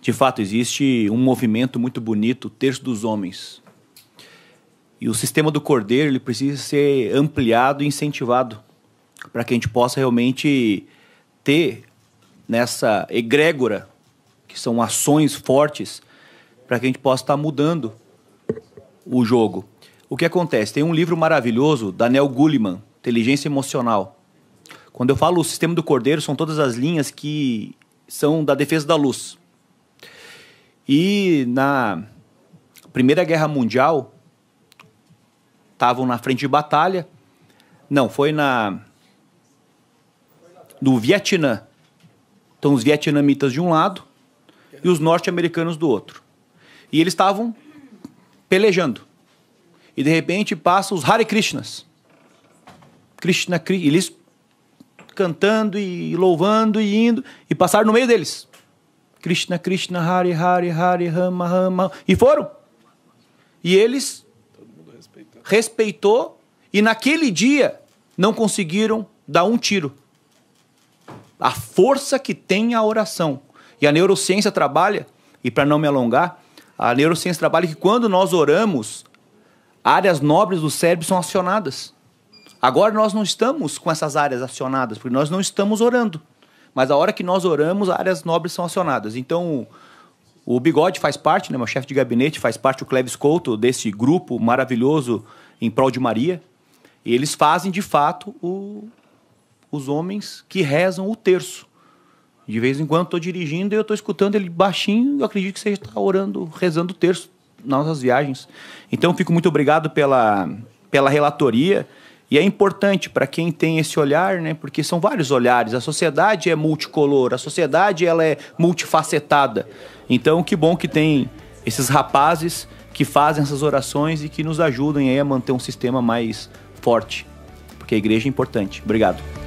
De fato, existe um movimento muito bonito, o terço dos homens. E o sistema do cordeiro ele precisa ser ampliado e incentivado para que a gente possa realmente ter nessa egrégora, que são ações fortes, para que a gente possa estar mudando o jogo. O que acontece? Tem um livro maravilhoso da Nel Gulliman, Inteligência Emocional. Quando eu falo o sistema do cordeiro, são todas as linhas que são da defesa da luz. E na Primeira Guerra Mundial, estavam na frente de batalha. Não, foi na. do Vietnã. Então, os vietnamitas de um lado e os norte-americanos do outro. E eles estavam pelejando. E de repente passam os Hare Krishnas. Krishna, eles cantando e louvando e indo. E passaram no meio deles. Krishna, Krishna, Hari, Hari, Hari, Rama, Rama. E foram. E eles respeitou e naquele dia não conseguiram dar um tiro. A força que tem a oração. E a neurociência trabalha, e para não me alongar, a neurociência trabalha que quando nós oramos, áreas nobres do cérebro são acionadas. Agora nós não estamos com essas áreas acionadas, porque nós não estamos orando. Mas a hora que nós oramos, áreas nobres são acionadas. Então, o Bigode faz parte, né, meu chefe de gabinete, faz parte o Cleves Couto desse grupo maravilhoso em prol de Maria. E eles fazem, de fato, o, os homens que rezam o terço. De vez em quando estou dirigindo e eu estou escutando ele baixinho. Eu acredito que você está orando, rezando o terço nas nossas viagens. Então, fico muito obrigado pela, pela relatoria e é importante para quem tem esse olhar, né? Porque são vários olhares. A sociedade é multicolor, a sociedade ela é multifacetada. Então, que bom que tem esses rapazes que fazem essas orações e que nos ajudem a manter um sistema mais forte, porque a igreja é importante. Obrigado.